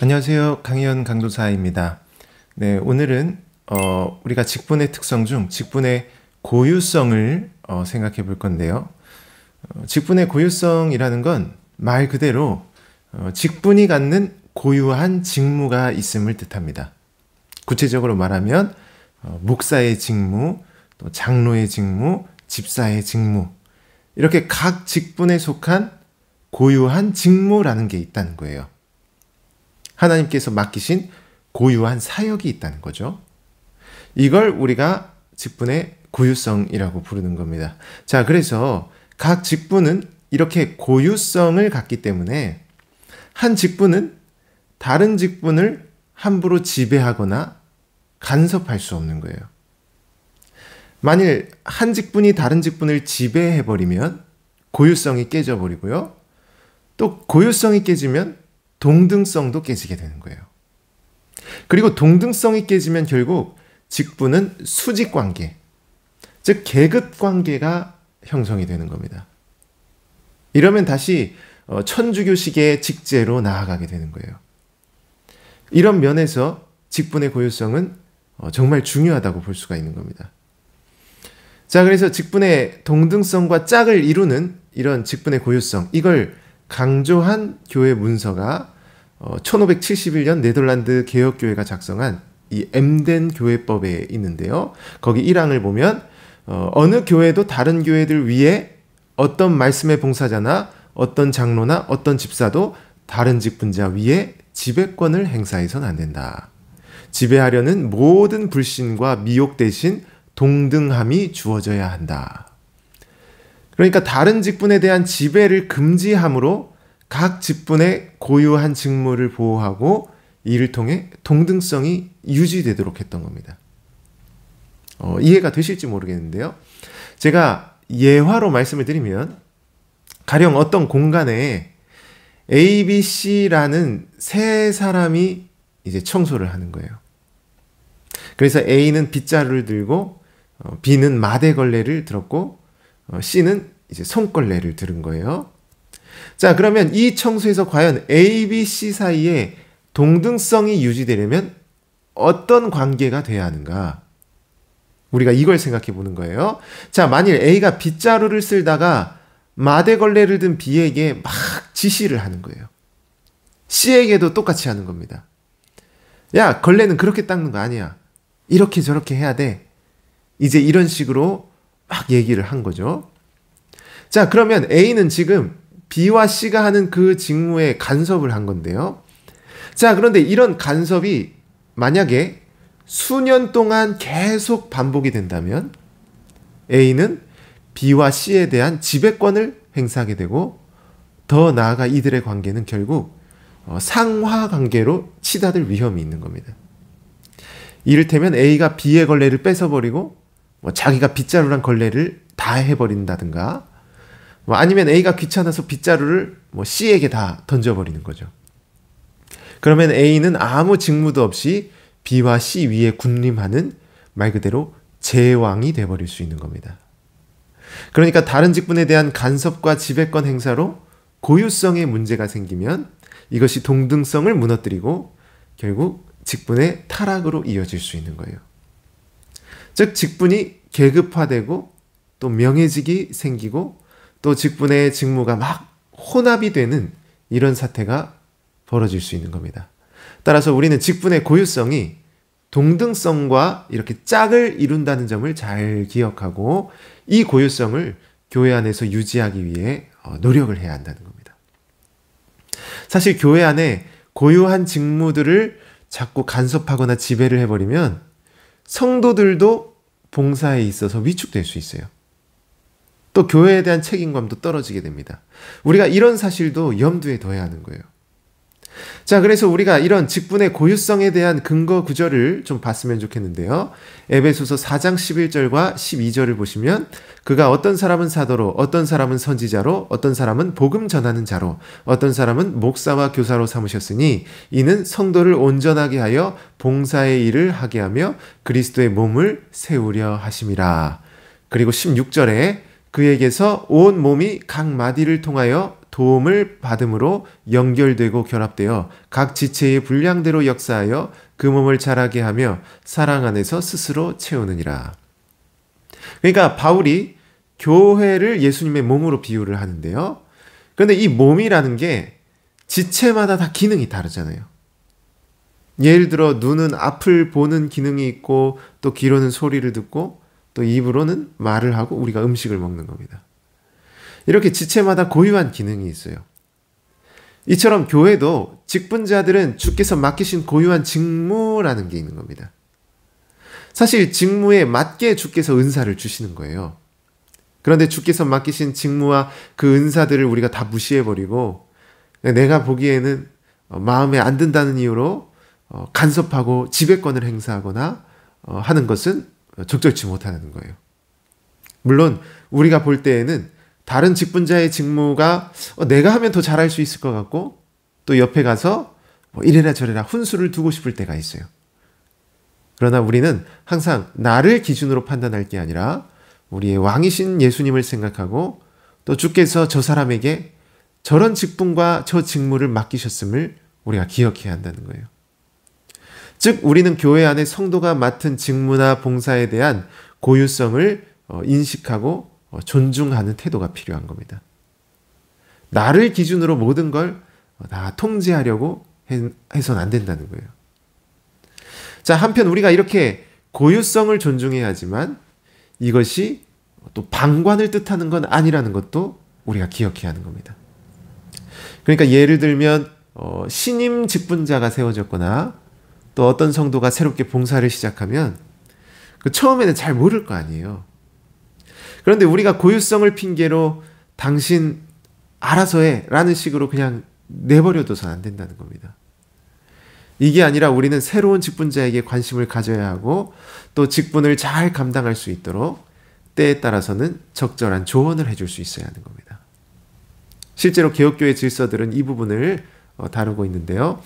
안녕하세요. 강의 강도사입니다. 네, 오늘은 어, 우리가 직분의 특성 중 직분의 고유성을 어, 생각해 볼 건데요. 어, 직분의 고유성이라는 건 말 그대로 어, 직분이 갖는 고유한 직무가 있음을 뜻합니다. 구체적으로 말하면 어, 목사의 직무, 또 장로의 직무, 집사의 직무 이렇게 각 직분에 속한 고유한 직무라는 게 있다는 거예요. 하나님께서 맡기신 고유한 사역이 있다는 거죠. 이걸 우리가 직분의 고유성이라고 부르는 겁니다. 자, 그래서 각 직분은 이렇게 고유성을 갖기 때문에 한 직분은 다른 직분을 함부로 지배하거나 간섭할 수 없는 거예요. 만일 한 직분이 다른 직분을 지배해버리면 고유성이 깨져버리고요. 또 고유성이 깨지면 동등성도 깨지게 되는 거예요. 그리고 동등성이 깨지면 결국 직분은 수직 관계, 즉 계급 관계가 형성이 되는 겁니다. 이러면 다시 어, 천주교식의 직제로 나아가게 되는 거예요. 이런 면에서 직분의 고유성은 어, 정말 중요하다고 볼 수가 있는 겁니다. 자, 그래서 직분의 동등성과 짝을 이루는 이런 직분의 고유성, 이걸 강조한 교회 문서가 1571년 어, 네덜란드 개혁교회가 작성한 이 엠덴 교회법에 있는데요. 거기 1항을 보면 어, 어느 교회도 다른 교회들 위에 어떤 말씀의 봉사자나 어떤 장로나 어떤 집사도 다른 직분자 위에 지배권을 행사해서는 안 된다. 지배하려는 모든 불신과 미혹 대신 동등함이 주어져야 한다. 그러니까 다른 직분에 대한 지배를 금지함으로 각 직분의 고유한 직무를 보호하고 이를 통해 동등성이 유지되도록 했던 겁니다. 어, 이해가 되실지 모르겠는데요. 제가 예화로 말씀을 드리면 가령 어떤 공간에 A, B, C라는 세 사람이 이제 청소를 하는 거예요. 그래서 A는 빗자루를 들고 어, B는 마대걸레를 들었고 어, C는 이제 손걸레를 들은 거예요. 자, 그러면 이청소에서 과연 A, B, C 사이에 동등성이 유지되려면 어떤 관계가 돼야 하는가? 우리가 이걸 생각해 보는 거예요. 자, 만일 A가 빗자루를 쓸다가 마대걸레를 든 B에게 막 지시를 하는 거예요. C에게도 똑같이 하는 겁니다. 야, 걸레는 그렇게 닦는 거 아니야. 이렇게 저렇게 해야 돼. 이제 이런 식으로 막 얘기를 한 거죠. 자, 그러면 A는 지금 B와 C가 하는 그 직무에 간섭을 한 건데요. 자, 그런데 이런 간섭이 만약에 수년 동안 계속 반복이 된다면 A는 B와 C에 대한 지배권을 행사하게 되고 더 나아가 이들의 관계는 결국 어, 상하 관계로 치닫을 위험이 있는 겁니다. 이를테면 A가 B의 걸레를 뺏어버리고 뭐 자기가 빗자루랑 걸레를 다 해버린다든가 뭐 아니면 A가 귀찮아서 빗자루를 뭐 C에게 다 던져버리는 거죠. 그러면 A는 아무 직무도 없이 B와 C 위에 군림하는 말 그대로 제왕이 돼버릴 수 있는 겁니다. 그러니까 다른 직분에 대한 간섭과 지배권 행사로 고유성의 문제가 생기면 이것이 동등성을 무너뜨리고 결국 직분의 타락으로 이어질 수 있는 거예요. 즉 직분이 계급화되고 또 명예직이 생기고 또 직분의 직무가 막 혼합이 되는 이런 사태가 벌어질 수 있는 겁니다. 따라서 우리는 직분의 고유성이 동등성과 이렇게 짝을 이룬다는 점을 잘 기억하고 이 고유성을 교회 안에서 유지하기 위해 어, 노력을 해야 한다는 겁니다. 사실 교회 안에 고유한 직무들을 자꾸 간섭하거나 지배를 해버리면 성도들도 봉사에 있어서 위축될 수 있어요. 또 교회에 대한 책임감도 떨어지게 됩니다. 우리가 이런 사실도 염두에 둬야 하는 거예요. 자, 그래서 우리가 이런 직분의 고유성에 대한 근거 구절을 좀 봤으면 좋겠는데요. 에베소서 4장 11절과 12절을 보시면 그가 어떤 사람은 사도로, 어떤 사람은 선지자로, 어떤 사람은 복음 전하는 자로, 어떤 사람은 목사와 교사로 삼으셨으니 이는 성도를 온전하게 하여 봉사의 일을 하게 하며 그리스도의 몸을 세우려 하심이라. 그리고 16절에 그에게서 온 몸이 각 마디를 통하여 도움을 받음으로 연결되고 결합되어 각 지체의 분량대로 역사하여 그 몸을 자라게 하며 사랑 안에서 스스로 채우느니라. 그러니까 바울이 교회를 예수님의 몸으로 비유를 하는데요. 그런데 이 몸이라는 게 지체마다 다 기능이 다르잖아요. 예를 들어 눈은 앞을 보는 기능이 있고 또 귀로는 소리를 듣고 또 입으로는 말을 하고 우리가 음식을 먹는 겁니다. 이렇게 지체마다 고유한 기능이 있어요. 이처럼 교회도 직분자들은 주께서 맡기신 고유한 직무라는 게 있는 겁니다. 사실 직무에 맞게 주께서 은사를 주시는 거예요. 그런데 주께서 맡기신 직무와 그 은사들을 우리가 다 무시해버리고 내가 보기에는 어, 마음에 안 든다는 이유로 어, 간섭하고 지배권을 행사하거나 어, 하는 것은 적절치 못하는 거예요. 물론 우리가 볼 때에는 다른 직분자의 직무가 어, 내가 하면 더 잘할 수 있을 것 같고 또 옆에 가서 뭐 이래라 저래라 훈수를 두고 싶을 때가 있어요. 그러나 우리는 항상 나를 기준으로 판단할 게 아니라 우리의 왕이신 예수님을 생각하고 또 주께서 저 사람에게 저런 직분과 저 직무를 맡기셨음을 우리가 기억해야 한다는 거예요. 즉, 우리는 교회 안에 성도가 맡은 직무나 봉사에 대한 고유성을 어, 인식하고 어, 존중하는 태도가 필요한 겁니다. 나를 기준으로 모든 걸다 어, 통제하려고 해선 안 된다는 거예요. 자, 한편 우리가 이렇게 고유성을 존중해야지만 이것이 또 방관을 뜻하는 건 아니라는 것도 우리가 기억해야 하는 겁니다. 그러니까 예를 들면 어, 신임 직분자가 세워졌거나 또 어떤 성도가 새롭게 봉사를 시작하면 그 처음에는 잘 모를 거 아니에요. 그런데 우리가 고유성을 핑계로 당신 알아서 해 라는 식으로 그냥 내버려둬서는 안 된다는 겁니다. 이게 아니라 우리는 새로운 직분자에게 관심을 가져야 하고 또 직분을 잘 감당할 수 있도록 때에 따라서는 적절한 조언을 해줄 수 있어야 하는 겁니다. 실제로 개혁교회 질서들은 이 부분을 어, 다루고 있는데요.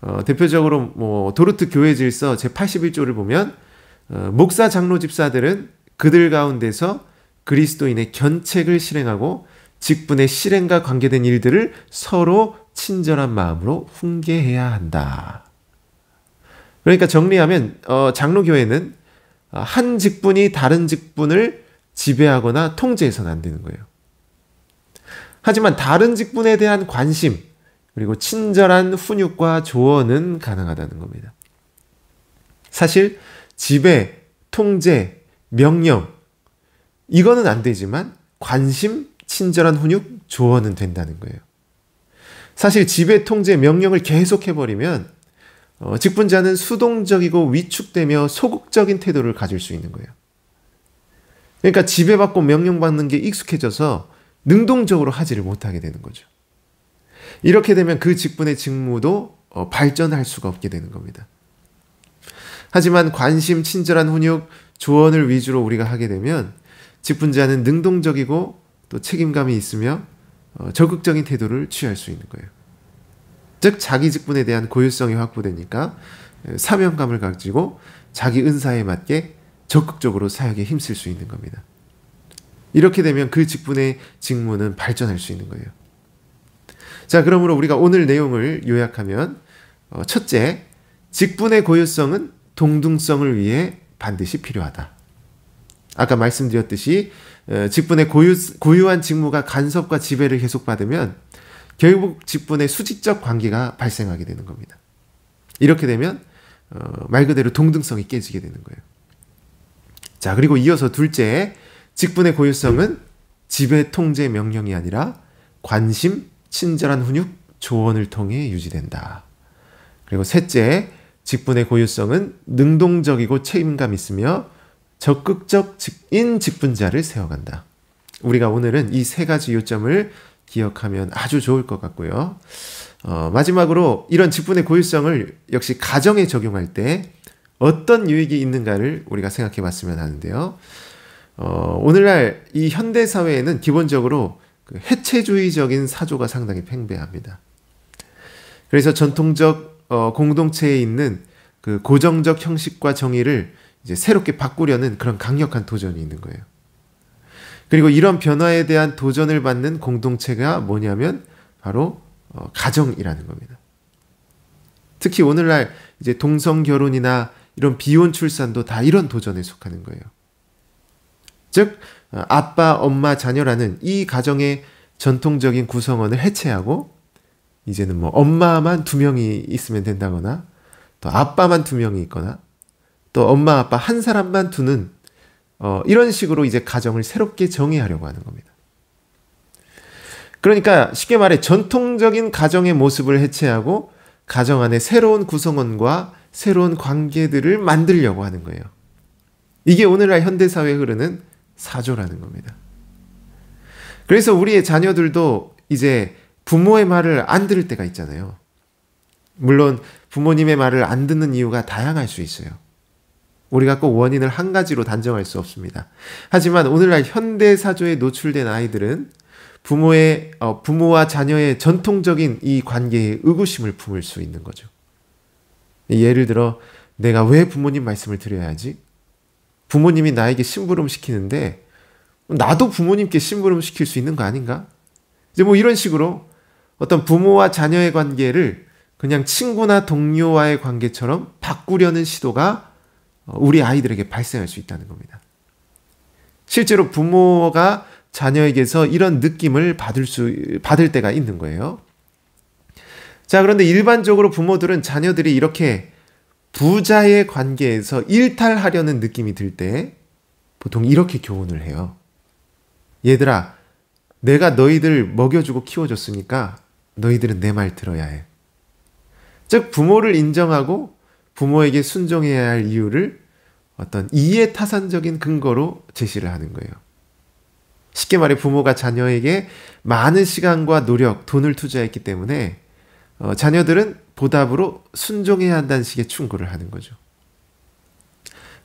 어, 대표적으로 뭐 도르트 교회 질서 제 81조를 보면 어, 목사 장로 집사들은 그들 가운데서 그리스도인의 견책을 실행하고 직분의 실행과 관계된 일들을 서로 친절한 마음으로 훈계해야 한다. 그러니까 정리하면 어, 장로교회는 어, 한 직분이 다른 직분을 지배하거나 통제해서는 안 되는 거예요. 하지만 다른 직분에 대한 관심 그리고 친절한 훈육과 조언은 가능하다는 겁니다. 사실 지배, 통제, 명령 이거는 안 되지만 관심, 친절한 훈육, 조언은 된다는 거예요. 사실 지배 통제 명령을 계속 해버리면 어, 직분자는 수동적이고 위축되며 소극적인 태도를 가질 수 있는 거예요. 그러니까 지배받고 명령받는 게 익숙해져서 능동적으로 하지를 못하게 되는 거죠. 이렇게 되면 그 직분의 직무도 어, 발전할 수가 없게 되는 겁니다. 하지만 관심, 친절한 훈육, 조언을 위주로 우리가 하게 되면 직분자는 능동적이고 또 책임감이 있으며 어, 적극적인 태도를 취할 수 있는 거예요. 즉 자기 직분에 대한 고유성이 확보되니까 사명감을 가지고 자기 은사에 맞게 적극적으로 사역에 힘쓸 수 있는 겁니다. 이렇게 되면 그 직분의 직무는 발전할 수 있는 거예요. 자, 그러므로 우리가 오늘 내용을 요약하면 어, 첫째, 직분의 고유성은 동등성을 위해 반드시 필요하다. 아까 말씀드렸듯이 어, 직분의 고유, 고유한 직무가 간섭과 지배를 계속받으면 결국 직분의 수직적 관계가 발생하게 되는 겁니다. 이렇게 되면 어, 말 그대로 동등성이 깨지게 되는 거예요. 자 그리고 이어서 둘째 직분의 고유성은 지배 통제 명령이 아니라 관심, 친절한 훈육, 조언을 통해 유지된다. 그리고 셋째 직분의 고유성은 능동적이고 책임감 있으며 적극적 인 직분자를 세워간다. 우리가 오늘은 이 세 가지 요점을 기억하면 아주 좋을 것 같고요. 어, 마지막으로 이런 직분의 고유성을 역시 가정에 적용할 때 어떤 유익이 있는가를 우리가 생각해 봤으면 하는데요. 어, 오늘날 이 현대 사회에는 기본적으로 그 해체주의적인 사조가 상당히 팽배합니다. 그래서 전통적 어, 공동체에 있는 그 고정적 형식과 정의를 이제 새롭게 바꾸려는 그런 강력한 도전이 있는 거예요. 그리고 이런 변화에 대한 도전을 받는 공동체가 뭐냐면 바로 어, 가정이라는 겁니다. 특히 오늘날 이제 동성 결혼이나 이런 비혼 출산도 다 이런 도전에 속하는 거예요. 즉 아빠, 엄마, 자녀라는 이 가정의 전통적인 구성원을 해체하고 이제는 뭐 엄마만 두 명이 있으면 된다거나 또 아빠만 두 명이 있거나 또 엄마 아빠 한 사람만 두는 어, 이런 식으로 이제 가정을 새롭게 정의하려고 하는 겁니다. 그러니까 쉽게 말해 전통적인 가정의 모습을 해체하고 가정 안에 새로운 구성원과 새로운 관계들을 만들려고 하는 거예요. 이게 오늘날 현대사회에 흐르는 사조라는 겁니다. 그래서 우리의 자녀들도 이제 부모의 말을 안 들을 때가 있잖아요. 물론 부모님의 말을 안 듣는 이유가 다양할 수 있어요. 우리가 꼭 원인을 한 가지로 단정할 수 없습니다. 하지만 오늘날 현대 사조에 노출된 아이들은 부모의 어, 부모와 자녀의 전통적인 이 관계에 의구심을 품을 수 있는 거죠. 예를 들어 내가 왜 부모님 말씀을 드려야지? 부모님이 나에게 심부름 시키는데 나도 부모님께 심부름 시킬 수 있는 거 아닌가? 이제 뭐 이런 식으로 어떤 부모와 자녀의 관계를 그냥 친구나 동료와의 관계처럼 바꾸려는 시도가 우리 아이들에게 발생할 수 있다는 겁니다. 실제로 부모가 자녀에게서 이런 느낌을 받을 수 받을 때가 있는 거예요. 자, 그런데 일반적으로 부모들은 자녀들이 이렇게 부자의 관계에서 일탈하려는 느낌이 들 때 보통 이렇게 교훈을 해요. 얘들아, 내가 너희들 먹여주고 키워줬으니까 너희들은 내 말 들어야 해. 즉, 부모를 인정하고 부모에게 순종해야 할 이유를 어떤 이해타산적인 근거로 제시를 하는 거예요. 쉽게 말해 부모가 자녀에게 많은 시간과 노력, 돈을 투자했기 때문에 어, 자녀들은 보답으로 순종해야 한다는 식의 충고를 하는 거죠.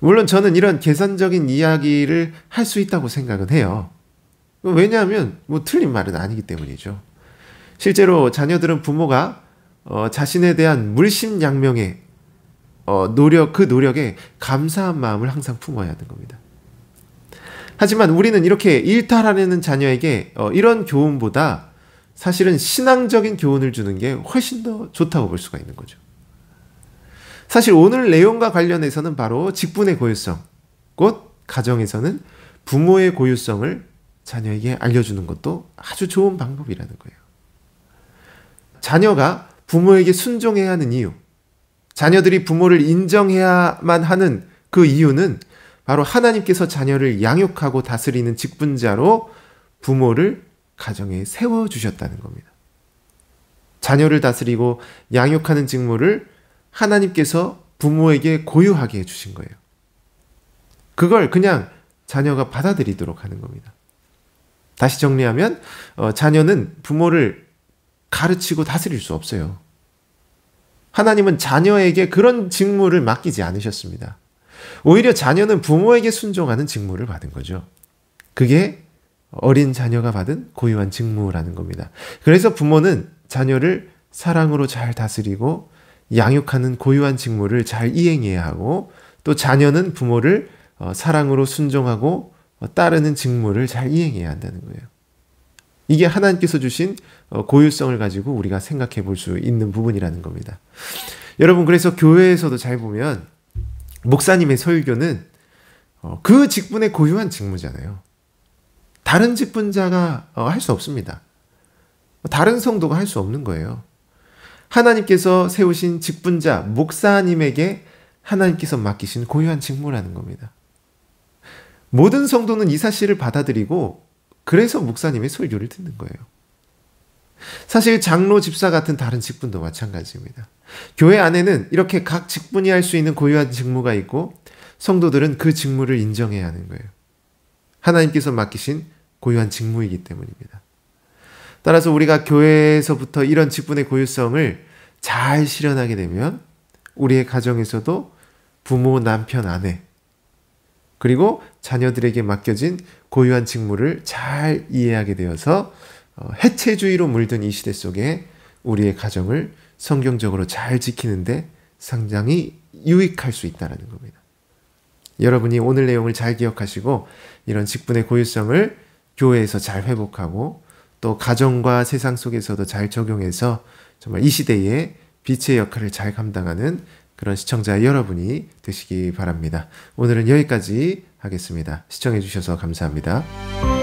물론 저는 이런 계산적인 이야기를 할 수 있다고 생각은 해요. 왜냐하면 뭐 틀린 말은 아니기 때문이죠. 실제로 자녀들은 부모가 어, 자신에 대한 물심양명의 어, 노력 그 노력에 감사한 마음을 항상 품어야 하는 겁니다. 하지만 우리는 이렇게 일탈하려는 자녀에게 어, 이런 교훈보다 사실은 신앙적인 교훈을 주는 게 훨씬 더 좋다고 볼 수가 있는 거죠. 사실 오늘 내용과 관련해서는 바로 직분의 고유성, 곧 가정에서는 부모의 고유성을 자녀에게 알려주는 것도 아주 좋은 방법이라는 거예요. 자녀가 부모에게 순종해야 하는 이유, 자녀들이 부모를 인정해야만 하는 그 이유는 바로 하나님께서 자녀를 양육하고 다스리는 직분자로 부모를 가정에 세워주셨다는 겁니다. 자녀를 다스리고 양육하는 직무를 하나님께서 부모에게 고유하게 해주신 거예요. 그걸 그냥 자녀가 받아들이도록 하는 겁니다. 다시 정리하면, 어, 자녀는 부모를 가르치고 다스릴 수 없어요. 하나님은 자녀에게 그런 직무를 맡기지 않으셨습니다. 오히려 자녀는 부모에게 순종하는 직무를 받은 거죠. 그게 어린 자녀가 받은 고유한 직무라는 겁니다. 그래서 부모는 자녀를 사랑으로 잘 다스리고 양육하는 고유한 직무를 잘 이행해야 하고 또 자녀는 부모를 어, 사랑으로 순종하고 어, 따르는 직무를 잘 이행해야 한다는 거예요. 이게 하나님께서 주신 어, 고유성을 가지고 우리가 생각해 볼 수 있는 부분이라는 겁니다. 여러분, 그래서 교회에서도 잘 보면, 목사님의 설교는 어, 그 직분의 고유한 직무잖아요. 다른 직분자가 어, 할수 없습니다. 다른 성도가 할 수 없는 거예요. 하나님께서 세우신 직분자, 목사님에게 하나님께서 맡기신 고유한 직무라는 겁니다. 모든 성도는 이 사실을 받아들이고 그래서 목사님의 설교를 듣는 거예요. 사실 장로 집사 같은 다른 직분도 마찬가지입니다. 교회 안에는 이렇게 각 직분이 할 수 있는 고유한 직무가 있고 성도들은 그 직무를 인정해야 하는 거예요. 하나님께서 맡기신 고유한 직무이기 때문입니다. 따라서 우리가 교회에서부터 이런 직분의 고유성을 잘 실현하게 되면 우리의 가정에서도 부모, 남편, 아내, 그리고 자녀들에게 맡겨진 고유한 직무를 잘 이해하게 되어서 어, 해체주의로 물든 이 시대 속에 우리의 가정을 성경적으로 잘 지키는데 상당히 유익할 수 있다는 겁니다. 여러분이 오늘 내용을 잘 기억하시고 이런 직분의 고유성을 교회에서 잘 회복하고 또 가정과 세상 속에서도 잘 적용해서 정말 이 시대에 빛의 역할을 잘 감당하는 그런 시청자 여러분이 되시기 바랍니다. 오늘은 여기까지 하겠습니다. 시청해주셔서 감사합니다.